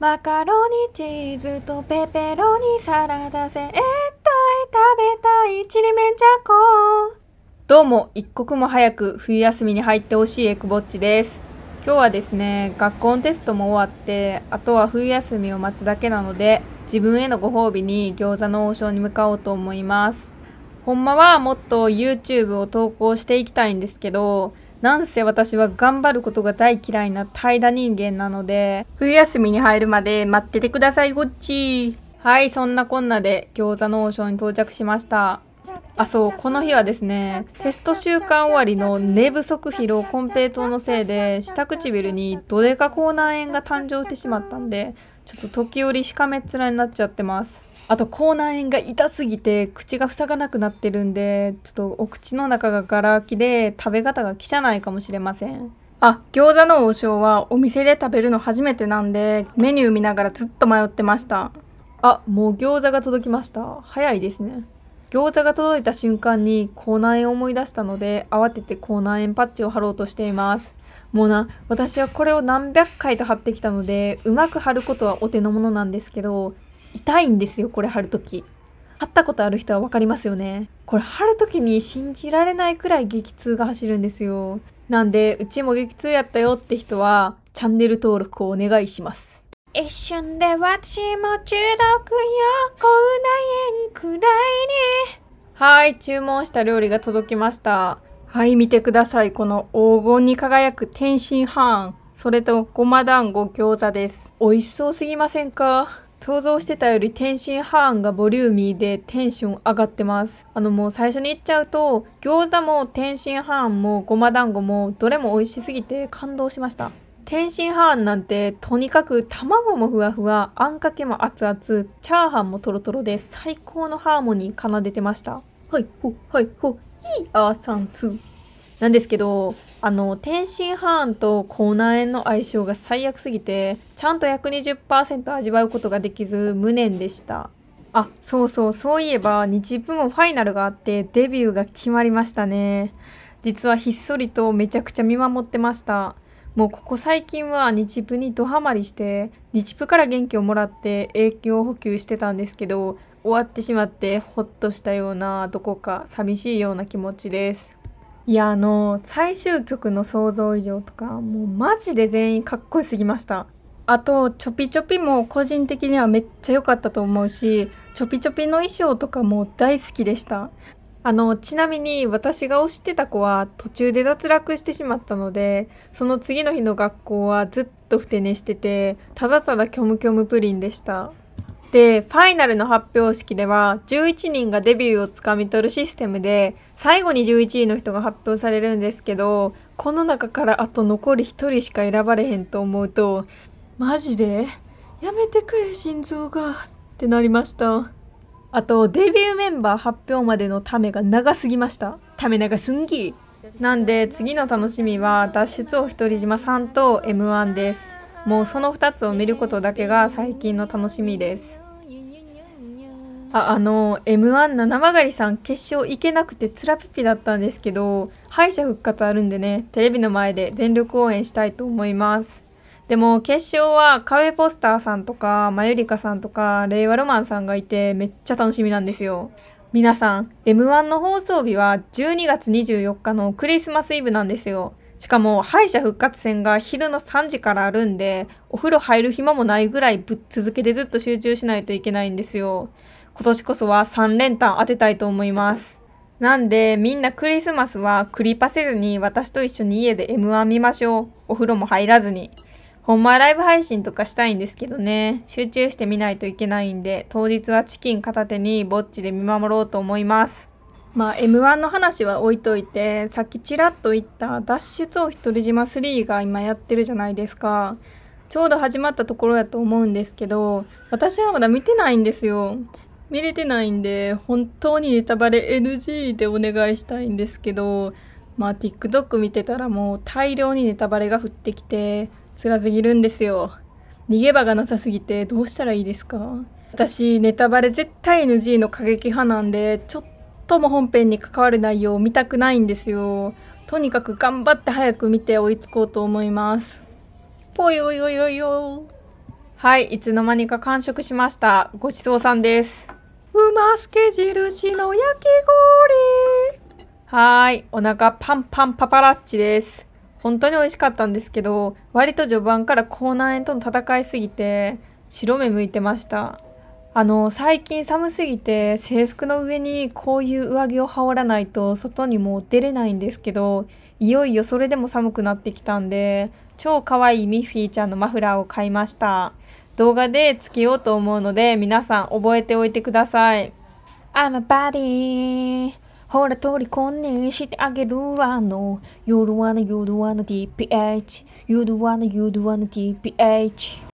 マカロニチーズとペペロニサラダ絶対食べたいちりめんじゃこどうも一刻も早く冬休みに入ってほしいエクボッチです今日はですね学校のテストも終わってあとは冬休みを待つだけなので自分へのご褒美に餃子の王将に向かおうと思いますほんまはもっと YouTube を投稿していきたいんですけどなんせ私は頑張ることが大嫌いな怠惰人間なので、冬休みに入るまで待っててください、ごっち。はい、そんなこんなで餃子の王将に到着しました。あ、そう、この日はですね、テスト週間終わりの寝不足疲労コンペイトのせいで、下唇にどでか口内炎が誕生してしまったんで、ちょっと時折しかめっ面になっちゃってますあと口内炎が痛すぎて口が塞がなくなってるんでちょっとお口の中がガラ空きで食べ方が汚いかもしれませんあ餃子の王将はお店で食べるの初めてなんでメニュー見ながらずっと迷ってましたあもう餃子が届きました早いですね餃子が届いた瞬間に口内炎を思い出したので慌てて口内炎パッチを貼ろうとしていますもうな私はこれを何百回と貼ってきたのでうまく貼ることはお手の物なんですけど痛いんですよこれ貼るとき貼ったことある人は分かりますよねこれ貼るときに信じられないくらい激痛が走るんですよなんでうちも激痛やったよって人はチャンネル登録をお願いします一瞬で私も中毒よこうなえんくらいにはい注文した料理が届きましたはい見てくださいこの黄金に輝く天津飯それとごま団子餃子です美味しそうすぎませんか想像してたより天津飯がボリューミーでテンション上がってます。あのもう最初に言っちゃうと、餃子も天津飯もごま団子もどれも美味しすぎて感動しました。天津飯なんてとにかく卵もふわふわ、あんかけも熱々、チャーハンもとろとろで最高のハーモニー奏でてました。はいほ、はいほ、いいあーさんす。なんですけどあの天津飯と口内炎の相性が最悪すぎてちゃんと120%味わうことができず無念でしたあそうそうそういえば日部もファイナルがあってデビューが決まりましたね実はひっそりとめちゃくちゃ見守ってましたもうここ最近は日部にドハマりして、日部から元気をもらって影響補給してたんですけど、終わってしまってほっとしたような、どこか寂しいような気持ちです。いや、あの、最終曲の想像以上とか、もうマジで全員かっこよすぎました。あと、ちょぴちょぴも個人的にはめっちゃ良かったと思うし、ちょぴちょぴの衣装とかも大好きでした。あの、ちなみに私が推してた子は途中で脱落してしまったので、その次の日の学校はずっとふて寝してて、ただただキョムキョムプリンでした。で、ファイナルの発表式では、11人がデビューをつかみ取るシステムで、最後に11位の人が発表されるんですけど、この中からあと残り1人しか選ばれへんと思うと、マジでやめてくれ、心臓が。ってなりました。あと、デビューメンバー発表までのためが長すぎました。ため長すんぎ。なんで、次の楽しみは、脱出を独り島さんと M1 です。もうその2つを見ることだけが最近の楽しみです。ああの m 1七曲さん決勝行けなくてつらぴぴだったんですけど敗者復活あるんでねテレビの前で全力応援したいと思いますでも決勝はカウェポスターさんとかマユリカさんとか令和ロマンさんがいてめっちゃ楽しみなんですよ皆さん m 1の放送日は12月24日のクリスマスイブなんですよしかも敗者復活戦が昼の3時からあるんでお風呂入る暇もないぐらいぶっ続けてずっと集中しないといけないんですよ今年こそは3連単当てたいと思います。なんで、みんなクリスマスはクリパせずに私と一緒に家で M1 見ましょう。お風呂も入らずに。ほんまライブ配信とかしたいんですけどね、集中して見ないといけないんで、当日はチキン片手にぼっちで見守ろうと思います。まあ M1 の話は置いといて、さっきちらっと言った脱出を独り島3が今やってるじゃないですか。ちょうど始まったところやと思うんですけど、私はまだ見てないんですよ。見れてないんで、本当にネタバレ NG でお願いしたいんですけど、まあ TikTok 見てたらもう大量にネタバレが降ってきて、辛すぎるんですよ。逃げ場がなさすぎてどうしたらいいですか私、ネタバレ絶対 NG の過激派なんで、ちょっとも本編に関わる内容を見たくないんですよ。とにかく頑張って早く見て追いつこうと思います。ぽいおいおいおいおはい、いつの間にか完食しました。ごちそうさんです。うますけ印の焼き氷。はーい。お腹パンパンパパラッチです。本当に美味しかったんですけど、割と序盤から口内炎との戦いすぎて、白目向いてました。あの、最近寒すぎて、制服の上にこういう上着を羽織らないと外にも出れないんですけど、いよいよそれでも寒くなってきたんで、超可愛いミッフィーちゃんのマフラーを買いました。動画でつけようと思うので、皆さん覚えておいてください。I'm a body! ほら、取り込んにしてあげるわの。You don't wanna, you don't wanna, TPH. You don't wanna, you don't wanna, TPH.